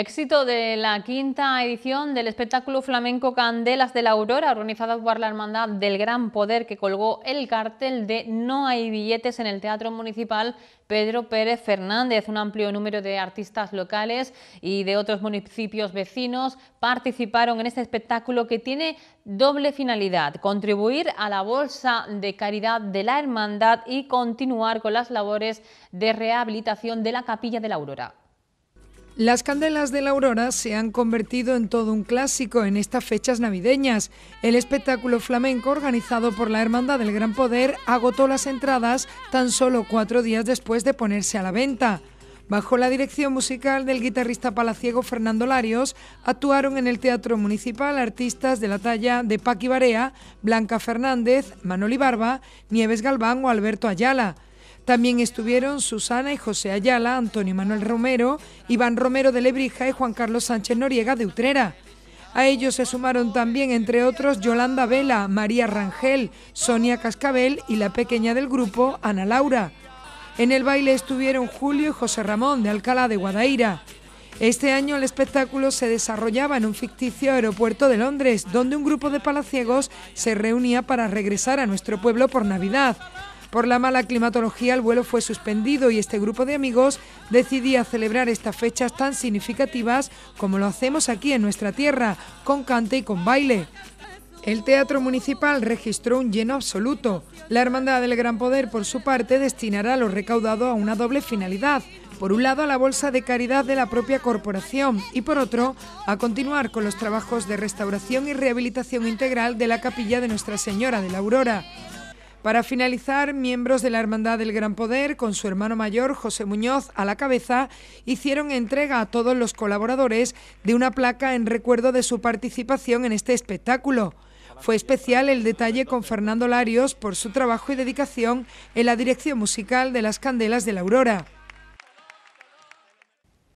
Éxito de la quinta edición del espectáculo flamenco Candelas de la Aurora, organizado por la Hermandad del Gran Poder, que colgó el cartel de No hay billetes en el Teatro Municipal Pedro Pérez Fernández. Un amplio número de artistas locales y de otros municipios vecinos participaron en este espectáculo que tiene doble finalidad, contribuir a la Bolsa de Caridad de la Hermandad y continuar con las labores de rehabilitación de la Capilla de la Aurora. Las candelas de la aurora se han convertido en todo un clásico en estas fechas navideñas. El espectáculo flamenco organizado por la Hermandad del Gran Poder agotó las entradas tan solo cuatro días después de ponerse a la venta. Bajo la dirección musical del guitarrista palaciego Fernando Larios, actuaron en el Teatro Municipal artistas de la talla de Paqui Barea, Blanca Fernández, Manoli Barba, Nieves Galván o Alberto Ayala. También estuvieron Susana y José Ayala, Antonio Manuel Romero, Iván Romero de Lebrija y Juan Carlos Sánchez Noriega de Utrera. A ellos se sumaron también, entre otros, Yolanda Vela, María Rangel, Sonia Cascabel y la pequeña del grupo, Ana Laura. En el baile estuvieron Julio y José Ramón de Alcalá de Guadaira. Este año el espectáculo se desarrollaba en un ficticio aeropuerto de Londres, donde un grupo de palaciegos se reunía para regresar a nuestro pueblo por Navidad. Por la mala climatología el vuelo fue suspendido y este grupo de amigos decidía celebrar estas fechas tan significativas como lo hacemos aquí en nuestra tierra, con cante y con baile. El Teatro Municipal registró un lleno absoluto. La Hermandad del Gran Poder, por su parte, destinará lo recaudado a una doble finalidad. Por un lado, a la Bolsa de Caridad de la propia corporación y por otro, a continuar con los trabajos de restauración y rehabilitación integral de la capilla de Nuestra Señora de la Aurora. Para finalizar, miembros de la Hermandad del Gran Poder, con su hermano mayor José Muñoz a la cabeza, hicieron entrega a todos los colaboradores de una placa en recuerdo de su participación en este espectáculo. Fue especial el detalle con Fernando Larios por su trabajo y dedicación en la dirección musical de Las Candelas de la Aurora.